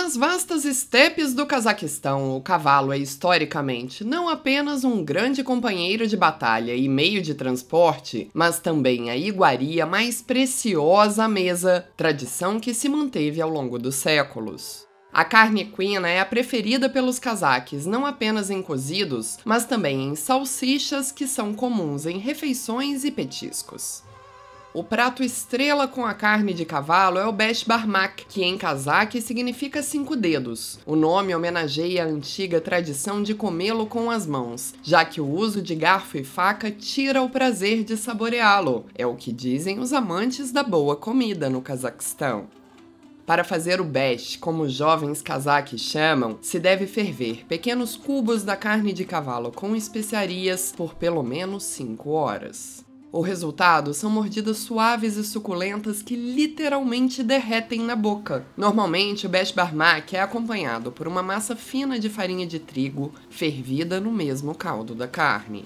Nas vastas estepes do Cazaquistão, o cavalo é historicamente não apenas um grande companheiro de batalha e meio de transporte, mas também a iguaria mais preciosa à mesa, tradição que se manteve ao longo dos séculos. A carne equina é a preferida pelos cazaques, não apenas em cozidos, mas também em salsichas que são comuns em refeições e petiscos. O prato estrela com a carne de cavalo é o Besh Barmak, que em cazaque significa cinco dedos. O nome homenageia a antiga tradição de comê-lo com as mãos, já que o uso de garfo e faca tira o prazer de saboreá-lo. É o que dizem os amantes da boa comida no Cazaquistão. Para fazer o best, como os jovens cazaques chamam, se deve ferver pequenos cubos da carne de cavalo com especiarias por pelo menos 5 horas. O resultado são mordidas suaves e suculentas que literalmente derretem na boca. Normalmente, o besh barmak é acompanhado por uma massa fina de farinha de trigo fervida no mesmo caldo da carne.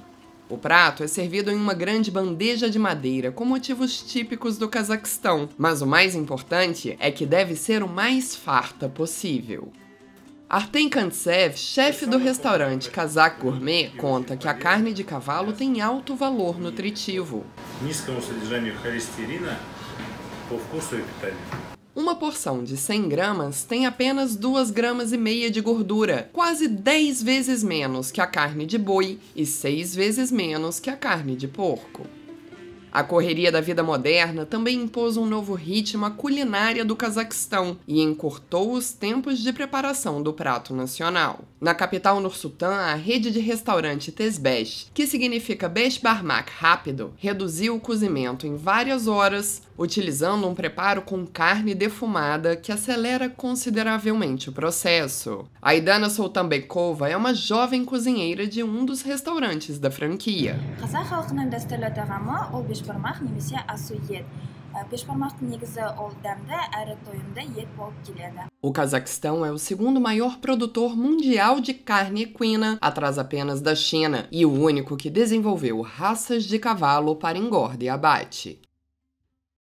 O prato é servido em uma grande bandeja de madeira, com motivos típicos do Cazaquistão, mas o mais importante é que deve ser o mais farta possível. Artem Kantsev, chefe do restaurante Kazakh Gourmet, conta que a carne de cavalo tem alto valor nutritivo. Uma porção de 100 gramas tem apenas 2 gramas e meia de gordura, quase 10 vezes menos que a carne de boi e 6 vezes menos que a carne de porco. A correria da vida moderna também impôs um novo ritmo à culinária do Cazaquistão e encurtou os tempos de preparação do prato nacional. Na capital Nursultã, a rede de restaurante Tezbesh, que significa Barmak rápido, reduziu o cozimento em várias horas, utilizando um preparo com carne defumada que acelera consideravelmente o processo. A Idana é uma jovem cozinheira de um dos restaurantes da franquia бешбармақ немесе асу ет O Cazaquistão é o segundo maior produtor mundial de carne equina, atrás apenas da China, e o único que desenvolveu raças de cavalo para engorda e abate.